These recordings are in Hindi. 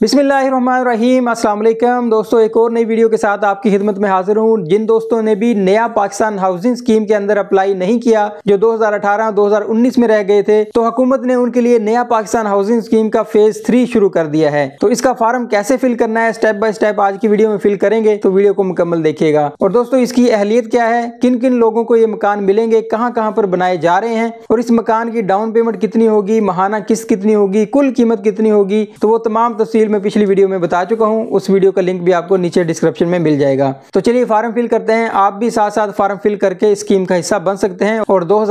बिसमीम अल्लाम दोस्तों एक और नई वीडियो के साथ आपकी खिदमत में हाजिर हूँ जिन दोस्तों ने भी नया पाकिस्तान हाउसिंग स्कीम के अंदर अप्लाई नहीं किया जो 2018-2019 में रह गए थे तो हुकूमत ने उनके लिए नया पाकिस्तान हाउसिंग स्कीम का फेज थ्री शुरू कर दिया है तो इसका फार्म कैसे फिल करना है स्टेप बाय स्टेप आज की वीडियो में फिल करेंगे तो वीडियो को मुकम्मल देखिएगा और दोस्तों इसकी अहलियत क्या है किन किन लोगों को ये मकान मिलेंगे कहाँ कहाँ पर बनाए जा रहे हैं और इस मकान की डाउन पेमेंट कितनी होगी महाना किस्त कितनी होगी कुल कीमत कितनी होगी तो वो तमाम तस्वीर फिल मैं पिछली वीडियो में बता चुका हूँ उस वीडियो का लिंक भी आपको नीचे डिस्क्रिप्शन में मिल जाएगा तो चलिए फार्म फिल करते हैं आप भी साथ साथ फार्म फिल करके स्कीम का हिस्सा बन सकते हैं और दो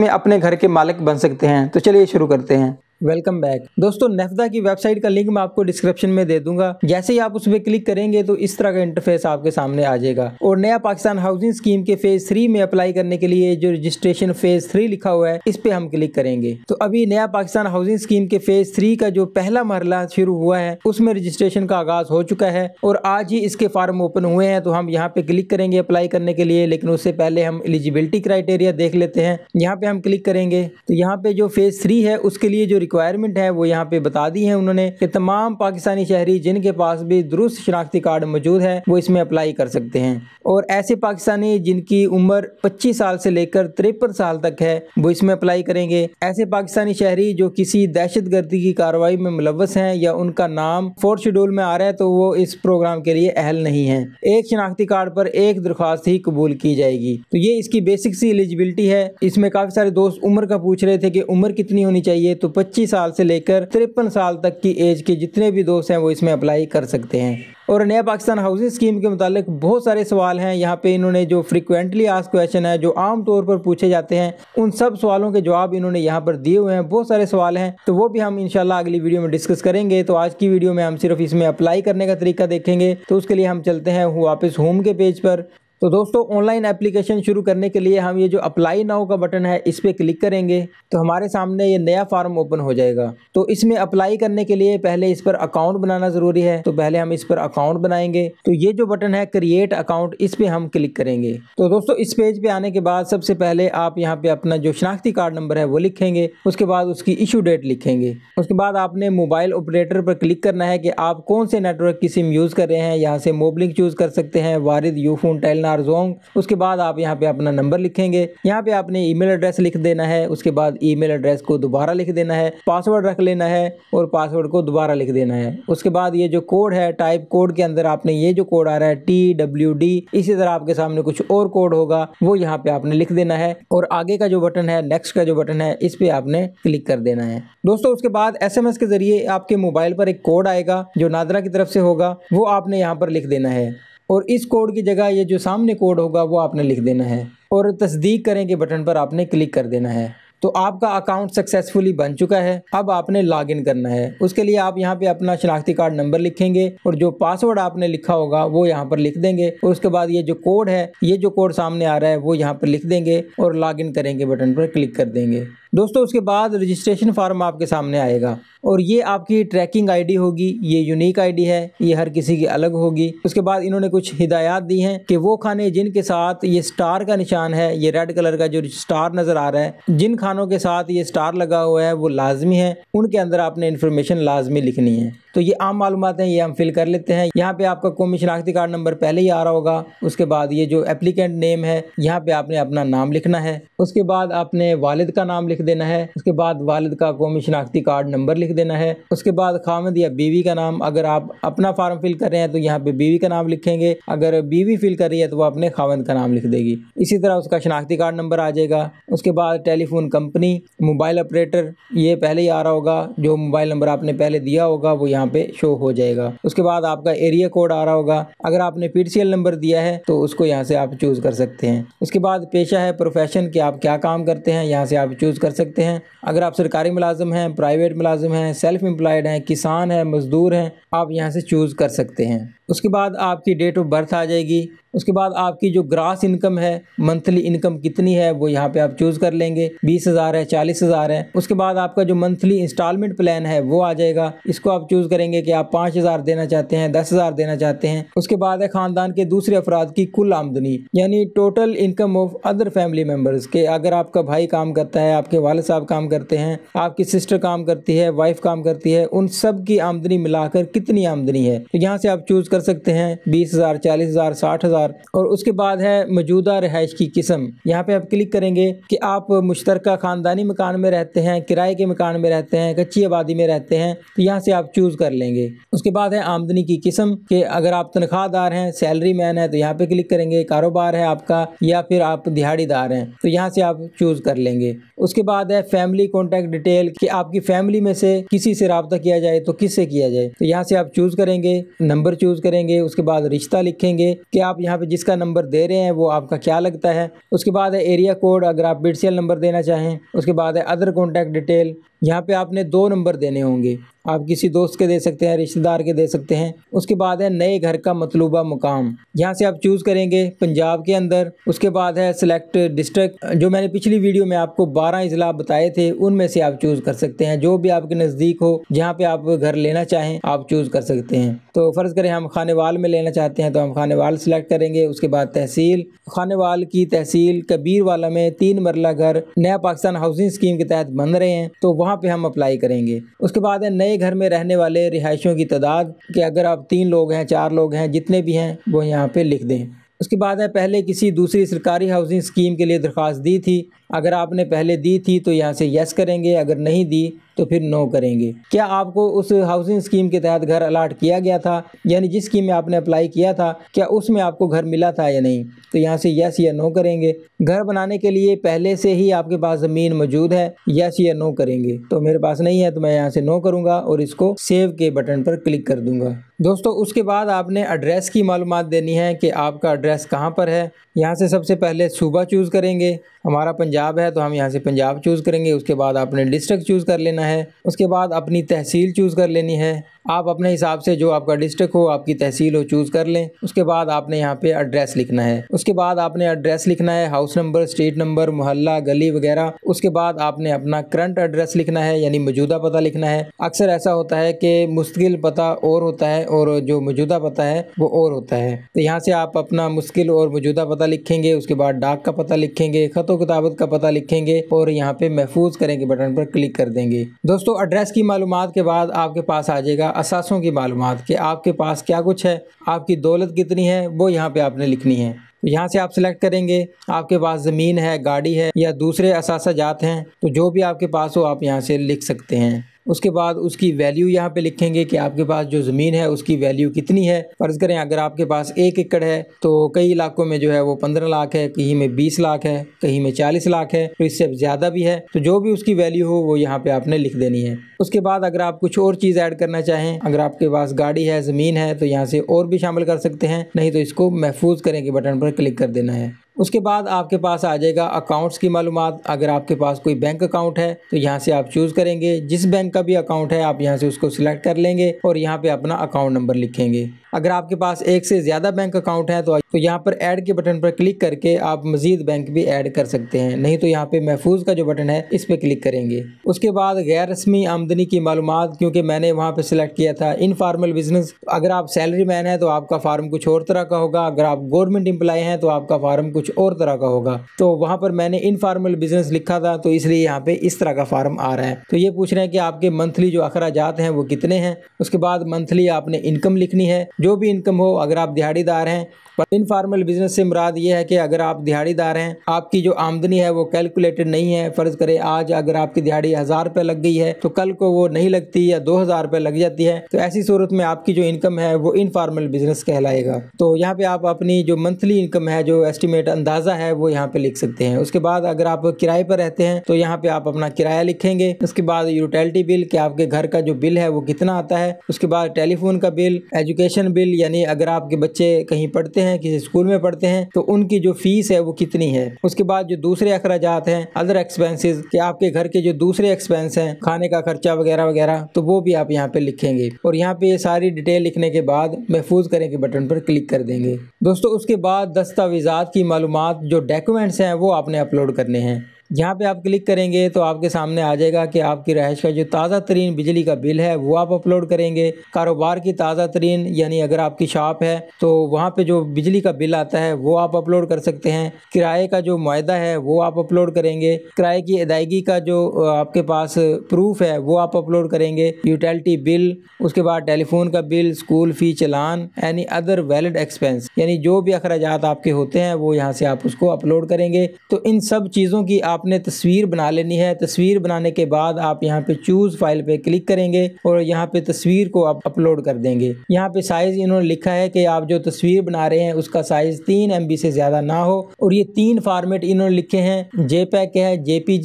में अपने घर के मालिक बन सकते हैं तो चलिए शुरू करते हैं वेलकम बैक दोस्तों नेफदा की वेबसाइट का लिंक मैं आपको डिस्क्रिप्शन में दे दूंगा जैसे ही आप उस पर क्लिक करेंगे तो इस तरह का इंटरफेस आपके सामने आ जाएगा और नया पाकिस्तान हाउसिंग स्कीम के फेज थ्री में अप्लाई करने के लिए जो रजिस्ट्रेशन फेज थ्री लिखा हुआ है इस पे हम क्लिक करेंगे तो अभी नया पाकिस्तान हाउसिंग स्कीम के फेज थ्री का जो पहला मरला शुरू हुआ है उसमें रजिस्ट्रेशन का आगाज हो चुका है और आज ही इसके फॉर्म ओपन हुए हैं तो हम यहाँ पे क्लिक करेंगे अप्लाई करने के लिए लेकिन उससे पहले हम एलिजिबिलिटी क्राइटेरिया देख लेते हैं यहाँ पे हम क्लिक करेंगे तो यहाँ पे जो फेज थ्री है उसके लिए जो रिक्वायरमेंट है वो यहाँ पे बता दी है उन्होंने कि तमाम पाकिस्तानी शहरी जिनके पास भी दुरुस्त शनाख्ती कार्ड मौजूद है वो इसमें अप्लाई कर सकते हैं और ऐसे पाकिस्तानी जिनकी उम्र पच्चीस साल से लेकर तिरपन साल तक है वो इसमें अप्लाई करेंगे ऐसे पाकिस्तानी शहरी जो किसी दहशत गर्दी की कार्रवाई में मुलवस हैं या उनका नाम फोर्थ शेड्यूल में आ रहा है तो वो इस प्रोग्राम के लिए अहल नहीं है एक शनाख्ती कार्ड पर एक दरख्वास्त ही कबूल की जाएगी तो ये इसकी बेसिक सी एलिजिबिलिटी है इसमें काफी सारे दोस्त उम्र का पूछ रहे थे कि उम्र कितनी होनी चाहिए तो पच्चीस पच्चीस साल से लेकर तिरपन साल तक की एज के जितने भी दोस्त हैं वो इसमें अप्लाई कर सकते हैं और नया पाकिस्तान हाउसिंग स्कीम के मुतालिक बहुत सारे सवाल हैं यहाँ पे इन्होंने जो फ्रिक्वेंटली आज क्वेश्चन है जो आम तौर पर पूछे जाते हैं उन सब सवालों के जवाब इन्होंने यहाँ पर दिए हुए हैं बहुत सारे सवाल हैं तो वो भी हम इंशाल्लाह अगली वीडियो में डिस्कस करेंगे तो आज की वीडियो में हम सिर्फ इसमें अप्लाई करने का तरीका देखेंगे तो उसके लिए हम चलते हैं वापस होम के पेज पर तो दोस्तों ऑनलाइन एप्लीकेशन शुरू करने के लिए हम ये जो अप्लाई नाउ का बटन है इस पर क्लिक करेंगे तो हमारे सामने ये नया फॉर्म ओपन हो जाएगा तो इसमें अप्लाई करने के लिए पहले इस पर अकाउंट बनाना ज़रूरी है तो पहले हम इस पर अकाउंट बनाएंगे तो ये जो बटन है क्रिएट अकाउंट इस पर हम क्लिक करेंगे तो दोस्तों इस पेज पर आने के बाद सबसे पहले आप यहाँ पे अपना जो शनाख्ती कार्ड नंबर है वो लिखेंगे उसके बाद उसकी इशू डेट लिखेंगे उसके बाद आपने मोबाइल ऑपरेटर पर क्लिक करना है कि आप कौन से नेटवर्क की सिम यूज़ कर रहे हैं यहाँ से मोबलिंग चूज़ कर सकते हैं Warid Ufone Telenor Zong उसके बाद आप यहाँ पे अपना नंबर लिखेंगे यहाँ पे आपने ईमेल एड्रेस लिख देना है उसके बाद ईमेल एड्रेस को दोबारा लिख देना है पासवर्ड रख लेना है और पासवर्ड को दोबारा लिख देना है उसके बाद ये जो कोड है टाइप कोड के अंदर आपने ये जो कोड आ रहा है टी डब्ल्यू डी इसी तरह आपके सामने कुछ और कोड होगा वो यहाँ पे आपने लिख देना है और आगे का जो बटन है नेक्स्ट का जो बटन है इस पर आपने क्लिक कर देना है दोस्तों उसके बाद एस के जरिए आपके मोबाइल पर एक कोड आएगा जो नादरा की तरफ से होगा वो आपने यहाँ पर लिख देना है और इस कोड की जगह ये जो सामने कोड होगा वो आपने लिख देना है और तस्दीक करें के बटन पर आपने क्लिक कर देना है तो आपका अकाउंट सक्सेसफुली बन चुका है अब आपने लॉगिन करना है उसके लिए आप यहाँ पे अपना शनाख्ती कार्ड नंबर लिखेंगे और जो पासवर्ड आपने लिखा होगा वो यहाँ पर लिख देंगे और उसके बाद ये जो कोड है ये जो कोड सामने आ रहा है वो यहाँ पर लिख देंगे और लॉगिन करेंगे बटन पर क्लिक कर देंगे दोस्तों उसके बाद रजिस्ट्रेशन फार्म आपके सामने आएगा और ये आपकी ट्रैकिंग आईडी होगी ये यूनिक आईडी है ये हर किसी की अलग होगी उसके बाद इन्होंने कुछ हिदायत दी हैं कि वो खाने जिनके साथ ये स्टार का निशान है ये रेड कलर का जो स्टार नज़र आ रहा है जिन खानों के साथ ये स्टार लगा हुआ है वो लाजमी है उनके अंदर आपने इन्फॉर्मेशन लाजमी लिखनी है तो ये आम मालूम हैं ये हम फिल कर लेते हैं यहाँ पे आपका कौमी शनाख्ती कार्ड नंबर पहले ही आ रहा होगा उसके बाद ये जो एप्लीकेंट नेम है यहाँ पे आपने अपना नाम लिखना है उसके बाद आपने वालिद का नाम लिख देना है उसके बाद वालिद का कौमी शनाख्ती कार्ड नंबर लिख देना है उसके बाद खामद या बीवी का नाम अगर आप अपना फार्म फिल कर रहे हैं तो यहाँ पे बीवी का नाम लिखेंगे अगर बीवी फिल कर रही है तो वो अपने खामद का नाम लिख देगी इसी तरह उसका शनाख्ती कार्ड नंबर आ जाएगा उसके बाद टेलीफोन कंपनी मोबाइल ऑपरेटर ये पहले ही आ रहा होगा जो मोबाइल नंबर आपने पहले दिया होगा वो यहाँ पे शो हो जाएगा उसके बाद आपका एरिया कोड आ रहा होगा अगर आपने पीटीसीएल नंबर दिया है तो उसको यहाँ से आप चूज कर सकते हैं उसके बाद पेशा है प्रोफेशन की आप क्या काम करते हैं यहाँ से आप चूज कर सकते हैं अगर आप सरकारी मुलाजम हैं प्राइवेट मुलाजम हैं सेल्फ एम्प्लॉयड हैं किसान हैं मजदूर हैं आप यहाँ से चूज कर सकते हैं उसके बाद आपकी डेट ऑफ बर्थ आ जाएगी उसके बाद आपकी जो ग्रास इनकम है मंथली इनकम कितनी है वो यहाँ पे आप चूज़ कर लेंगे बीस हज़ार है चालीस हज़ार है उसके बाद आपका जो मंथली इंस्टॉलमेंट प्लान है वो आ जाएगा इसको आप चूज़ करेंगे कि आप पाँच हज़ार देना चाहते हैं दस हज़ार देना चाहते हैं उसके बाद है ख़ानदान के दूसरे अफराद की कुल आमदनी यानी total income of other family members के अगर आपका भाई काम करता है आपके वाल साहब काम करते हैं आपकी सिस्टर काम करती है वाइफ काम करती है उन सब की आमदनी मिलाकर कितनी आमदनी है तो यहाँ से आप चूज़ कर सकते हैं बीस हज़ार चालीस हज़ार साठ हज़ार हज़ार और उसके बाद है मौजूदा रहाइश की किस्म यहाँ पे आप क्लिक करेंगे कि आप मुश्तर ख़ानदानी मकान में रहते हैं किराए के मकान में रहते हैं कच्ची आबादी में रहते हैं तो यहाँ से आप चूज़ कर लेंगे उसके बाद है आमदनी की किस्म कि अगर आप तनख्वाहदार हैं सैलरी मैन है तो यहाँ पे क्लिक करेंगे कारोबार है आपका या फिर आप दिहाड़ीदार हैं तो यहाँ से आप चूज़ कर लेंगे उसके बाद है फैमिली कॉन्टैक्ट डिटेल कि आपकी फैमिली में से किसी से रबता किया जाए तो किससे किया जाए तो यहाँ से आप चूज़ करेंगे नंबर चूज़ करेंगे उसके बाद रिश्ता लिखेंगे कि आप यहाँ पे जिसका नंबर दे रहे हैं वो आपका क्या लगता है उसके बाद है एरिया कोड अगर आप बी नंबर देना चाहें उसके बाद है अदर कॉन्टैक्ट डिटेल यहाँ पे आपने दो नंबर देने होंगे आप किसी दोस्त के दे सकते हैं रिश्तेदार के दे सकते हैं उसके बाद है नए घर का मतलूबा मुकाम यहाँ से आप चूज़ करेंगे पंजाब के अंदर उसके बाद है सिलेक्ट डिस्ट्रिक्ट जो मैंने पिछली वीडियो में आपको 12 अजला बताए थे उनमें से आप चूज़ कर सकते हैं जो भी आपके नज़दीक हो जहाँ पे आप घर लेना चाहें आप चूज़ कर सकते हैं तो फ़र्ज़ करें हम खानेवाल में लेना चाहते हैं तो हम खानेवाल सिलेक्ट करेंगे उसके बाद तहसील खानेवाल की तहसील कबीरवाला में तीन मरला घर नया पाकिस्तान हाउसिंग स्कीम के तहत बन रहे हैं तो वहाँ वहाँ पे हम अप्लाई करेंगे उसके बाद है नए घर में रहने वाले रिहायशियों की तादाद कि अगर आप तीन लोग हैं चार लोग हैं जितने भी हैं वो यहाँ पर लिख दें उसके बाद है पहले किसी दूसरी सरकारी हाउसिंग स्कीम के लिए दरख्वास्त दी थी अगर आपने पहले दी थी तो यहाँ से यस करेंगे अगर नहीं दी तो फिर नो करेंगे क्या आपको उस हाउसिंग स्कीम के तहत घर अलाट किया गया था यानी जिस स्कीम में आपने अप्लाई किया था क्या उसमें आपको घर मिला था या नहीं तो यहाँ से यस या नो करेंगे घर बनाने के लिए पहले से ही आपके पास ज़मीन मौजूद है यस या नो करेंगे तो मेरे पास नहीं है तो मैं यहाँ से नो करूँगा और इसको सेव के बटन पर क्लिक कर दूँगा दोस्तों उसके बाद आपने एड्रेस की मालूम देनी है कि आपका एड्रेस कहाँ पर है यहाँ से सबसे पहले सूबा चूज़ करेंगे हमारा पंजाब है तो हम यहाँ से पंजाब चूज़ करेंगे उसके बाद आपने डिस्ट्रिक्ट चूज़ कर लेना है उसके बाद अपनी तहसील चूज़ कर लेनी है आप अपने हिसाब से जो आपका डिस्ट्रिक्ट हो आपकी तहसील हो चूज़ कर लें उसके बाद आपने यहाँ पे एड्रेस लिखना है उसके बाद आपने एड्रेस लिखना है हाउस नंबर स्ट्रीट नंबर मोहल्ला गली वगैरह उसके बाद आपने अपना करंट एड्रेस लिखना है यानी मौजूदा पता लिखना है अक्सर ऐसा होता है कि मुश्किल पता और होता है और जो मौजूदा पता है वो और होता है तो यहाँ से आप अपना मुश्किल और मौजूदा पता लिखेंगे उसके बाद डाक का पता लिखेंगे खतो किताबत का पता लिखेंगे और यहाँ पे महफूज करेंगे बटन पर क्लिक कर देंगे दोस्तों एड्रेस की मालूम के बाद आपके पास आ जाएगा असासों की मालूम कि आपके पास क्या कुछ है आपकी दौलत कितनी है वो यहाँ पे आपने लिखनी है तो यहाँ से आप सिलेक्ट करेंगे आपके पास ज़मीन है गाड़ी है या दूसरे असासा जात हैं तो जो भी आपके पास हो आप यहाँ से लिख सकते हैं उसके बाद उसकी वैल्यू यहाँ पे लिखेंगे कि आपके पास जो ज़मीन है उसकी वैल्यू कितनी है फ़र्ज़ करें अगर आपके पास एक एकड़ है तो कई इलाकों में जो है वो पंद्रह लाख है कहीं में बीस लाख है कहीं में चालीस लाख है तो इससे ज़्यादा भी है तो जो भी उसकी वैल्यू हो वो यहाँ पर आपने लिख देनी है उसके बाद अगर आप कुछ और चीज़ ऐड करना चाहें अगर आपके पास गाड़ी है ज़मीन है तो यहाँ से और भी शामिल कर सकते हैं नहीं तो इसको महफूज करें कि बटन पर क्लिक कर देना है उसके बाद आपके पास आ जाएगा अकाउंट्स की मालूम अगर आपके पास कोई बैंक अकाउंट है तो यहाँ से आप चूज़ करेंगे जिस बैंक का भी अकाउंट है आप यहाँ से उसको सिलेक्ट कर लेंगे और यहाँ पे अपना अकाउंट नंबर लिखेंगे अगर आपके पास एक से ज़्यादा बैंक अकाउंट है तो तो यहाँ पर ऐड के बटन पर क्लिक करके आप मजीद बैंक भी ऐड कर सकते हैं नहीं तो यहाँ पर महफूज का जो बटन है इस पर क्लिक करेंगे उसके बाद गैर रस्मी आमदनी की मालूम क्योंकि मैंने वहाँ पर सिलेक्ट किया था इनफॉर्मल बिजनेस अगर आप सैलरी मैन है तो आपका फार्म कुछ और तरह का होगा अगर आप गवर्नमेंट एम्प्लॉय हैं तो आपका फार्म कुछ कुछ और तरह का होगा तो वहां पर मैंने इनफॉर्मल बिजनेस लिखा था तो इसलिए यहाँ पे इस तरह का फार्म आ रहा है तो ये पूछ रहे हैं कि आपके मंथली जो अखराज हैं वो कितने हैं उसके बाद मंथली आपने इनकम लिखनी है जो भी इनकम हो अगर आप दिहाड़ीदार हैं पर इनफॉर्मल बिजनेस से मुराद ये है कि अगर आप दिहाड़ीदार हैं आपकी जो आमदनी है वो कैलकुलेटेड नहीं है फ़र्ज़ करें आज अगर आपकी दिहाड़ी हज़ार रुपये लग गई है तो कल को वो नहीं लगती या दो हज़ार रुपये लग जाती है तो ऐसी सूरत में आपकी जो इनकम है वो इनफॉर्मल बिजनेस कहलाएगा तो यहाँ पे आप अपनी जो मंथली इनकम है जो एस्टिमेट अंदाज़ा है वो यहाँ पे लिख सकते हैं उसके बाद अगर आप किराए पर रहते हैं तो यहाँ पे आप अपना किराया लिखेंगे उसके बाद यूटिलिटी बिल कि आपके घर का जो बिल है वो कितना आता है उसके बाद टेलीफोन का बिल एजुकेशन बिल यानी अगर आपके बच्चे कहीं पढ़ते हैं किसी स्कूल में पढ़ते हैं तो उनकी जो फीस है वो कितनी है उसके बाद जो दूसरे अखराज हैं अदर एक्सपेंसिस आपके घर के जो दूसरे एक्सपेंस हैं खाने का खर्चा वगैरह वगैरह तो वो भी आप यहाँ पे लिखेंगे और यहाँ पे ये सारी डिटेल लिखने के बाद महफूज करें के बटन पर क्लिक कर देंगे दोस्तों उसके बाद दस्तावेजात की मालूम मालूम जो डॉक्यूमेंट्स हैं वो आपने अपलोड करने हैं यहाँ पे आप क्लिक करेंगे तो आपके सामने आ जाएगा कि आपकी रहायश का जो ताज़ा तरीन बिजली का बिल है वो आप अपलोड करेंगे कारोबार की ताज़ा तरीन यानी अगर आपकी शॉप है तो वहाँ पे जो बिजली का बिल आता है वो आप अपलोड कर सकते हैं किराए का जो माहा है वो आप अपलोड करेंगे किराए की अदायगी का जो आपके पास प्रूफ है वो आप अपलोड करेंगे यूटिलिटी बिल उसके बाद टेलीफोन का bill school fee challan any other valid expense यानी जो भी अखराज आपके होते हैं वो यहाँ से आप उसको अपलोड करेंगे तो इन सब चीज़ों की आप आपने तस्वीर बना लेनी है तस्वीर बनाने के बाद आप यहाँ पे चूज़ फाइल पे क्लिक करेंगे और यहाँ पे तस्वीर को आप अपलोड कर देंगे यहाँ पे साइज़ इन्होंने लिखा है कि आप जो तस्वीर बना रहे हैं उसका साइज़ तीन एम से ज़्यादा ना हो और ये तीन फार्मेट इन्होंने लिखे हैं जे पैक है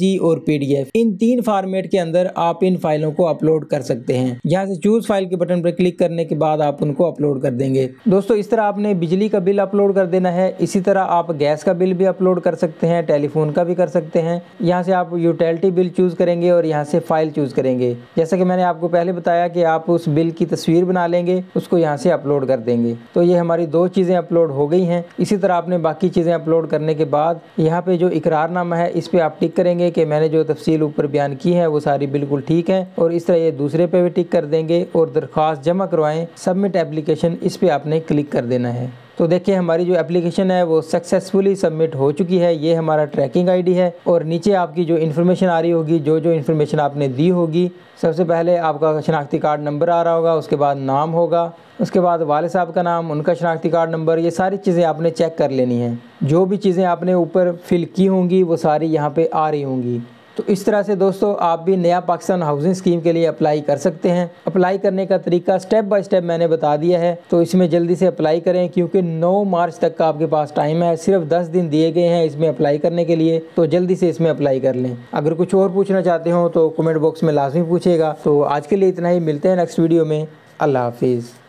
जे और पी इन तीन फार्मेट के अंदर आप इन फाइलों को अपलोड कर सकते हैं यहाँ से चूज़ फाइल के बटन पर क्लिक करने के बाद आप उनको अपलोड कर देंगे दोस्तों इस तरह आपने बिजली का बिल अपलोड कर देना है इसी तरह आप गैस का बिल भी अपलोड कर सकते हैं टेलीफोन का भी कर सकते हैं हैं यहाँ से आप यूटिलिटी बिल चूज़ करेंगे और यहाँ से फाइल चूज़ करेंगे जैसा कि मैंने आपको पहले बताया कि आप उस बिल की तस्वीर बना लेंगे उसको यहाँ से अपलोड कर देंगे तो ये हमारी दो चीज़ें अपलोड हो गई हैं इसी तरह आपने बाकी चीज़ें अपलोड करने के बाद यहाँ पे जो इकरारनामा है इस पर आप टिक करेंगे कि मैंने जो तफसील ऊपर बयान की है वो सारी बिल्कुल ठीक है और इस तरह ये दूसरे पर भी टिक कर देंगे और दरख्वास्त जमा करवाएँ सबमिट एप्लीकेशन इस पर आपने क्लिक कर देना है तो देखिए हमारी जो एप्लीकेशन है वो सक्सेसफुली सबमिट हो चुकी है ये हमारा ट्रैकिंग आईडी है और नीचे आपकी जो इन्फॉर्मेशन आ रही होगी जो जो इन्फॉर्मेशन आपने दी होगी सबसे पहले आपका शनाख्ती कार्ड नंबर आ रहा होगा उसके बाद नाम होगा उसके बाद वाले साहब का नाम उनका शनाख्ती कार्ड नंबर ये सारी चीज़ें आपने चेक कर लेनी है जो भी चीज़ें आपने ऊपर फिल की होंगी वो सारी यहाँ पर आ रही होंगी तो इस तरह से दोस्तों आप भी नया पाकिस्तान हाउसिंग स्कीम के लिए अप्लाई कर सकते हैं अप्लाई करने का तरीका स्टेप बाय स्टेप मैंने बता दिया है तो इसमें जल्दी से अप्लाई करें क्योंकि 9 मार्च तक का आपके पास टाइम है सिर्फ 10 दिन दिए गए हैं इसमें अप्लाई करने के लिए तो जल्दी से इसमें अप्लाई कर लें अगर कुछ और पूछना चाहते हो तो कमेंट बॉक्स में लाजमी पूछेगा तो आज के लिए इतना ही मिलते हैं नेक्स्ट वीडियो में अल्लाह हाफिज़